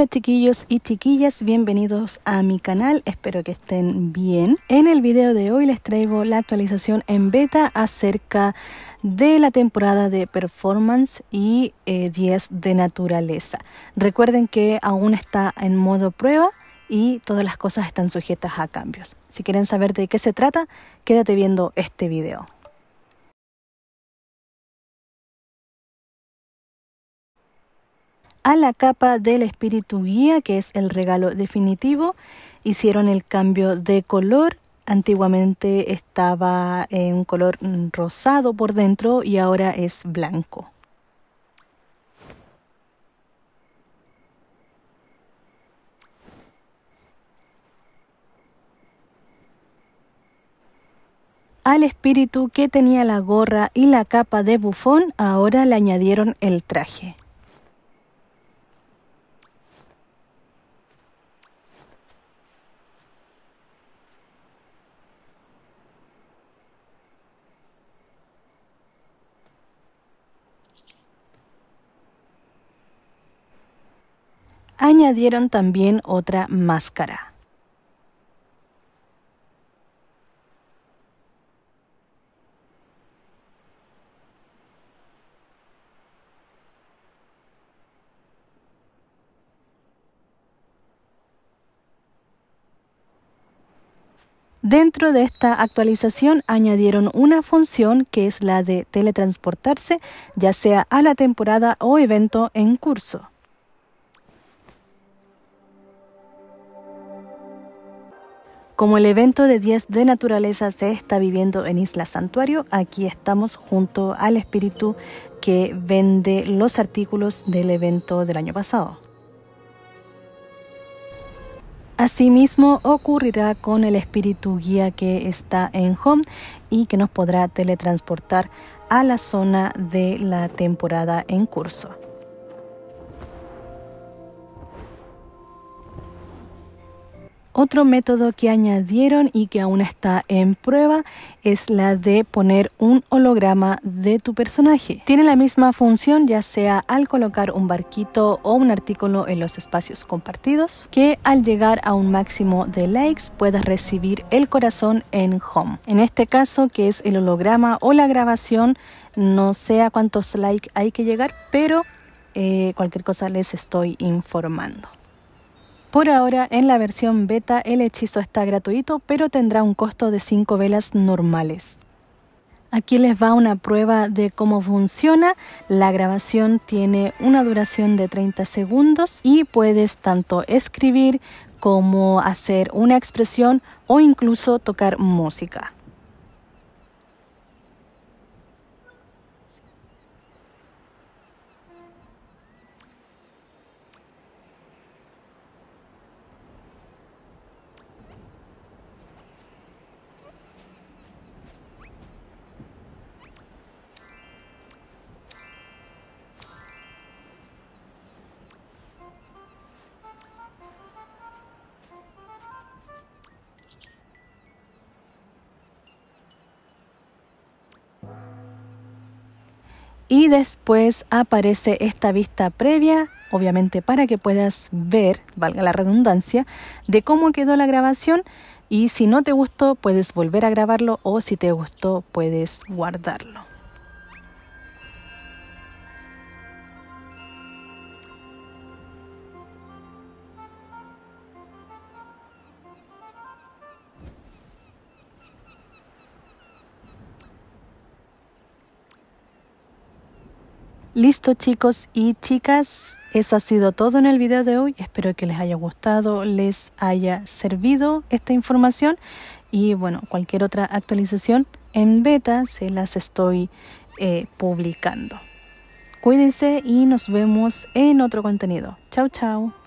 Hola chiquillos y chiquillas, bienvenidos a mi canal, espero que estén bien. En el video de hoy les traigo la actualización en beta acerca de la temporada de performance y 10 eh, de naturaleza. Recuerden que aún está en modo prueba y todas las cosas están sujetas a cambios. Si quieren saber de qué se trata, quédate viendo este video. a la capa del espíritu guía, que es el regalo definitivo. Hicieron el cambio de color. Antiguamente estaba en un color rosado por dentro y ahora es blanco. al espíritu que tenía la gorra y la capa de bufón, ahora le añadieron el traje. añadieron también otra máscara. Dentro de esta actualización añadieron una función que es la de teletransportarse, ya sea a la temporada o evento en curso. Como el evento de 10 de naturaleza se está viviendo en Isla Santuario, aquí estamos junto al espíritu que vende los artículos del evento del año pasado. Asimismo ocurrirá con el espíritu guía que está en home y que nos podrá teletransportar a la zona de la temporada en curso. Otro método que añadieron y que aún está en prueba es la de poner un holograma de tu personaje. Tiene la misma función ya sea al colocar un barquito o un artículo en los espacios compartidos que al llegar a un máximo de likes puedas recibir el corazón en home. En este caso que es el holograma o la grabación no sé a cuántos likes hay que llegar pero eh, cualquier cosa les estoy informando. Por ahora, en la versión beta, el hechizo está gratuito, pero tendrá un costo de 5 velas normales. Aquí les va una prueba de cómo funciona. La grabación tiene una duración de 30 segundos y puedes tanto escribir como hacer una expresión o incluso tocar música. y después aparece esta vista previa, obviamente para que puedas ver, valga la redundancia, de cómo quedó la grabación y si no te gustó puedes volver a grabarlo o si te gustó puedes guardarlo. Listo chicos y chicas, eso ha sido todo en el video de hoy. Espero que les haya gustado, les haya servido esta información y bueno, cualquier otra actualización en beta se las estoy eh, publicando. Cuídense y nos vemos en otro contenido. Chao, chao.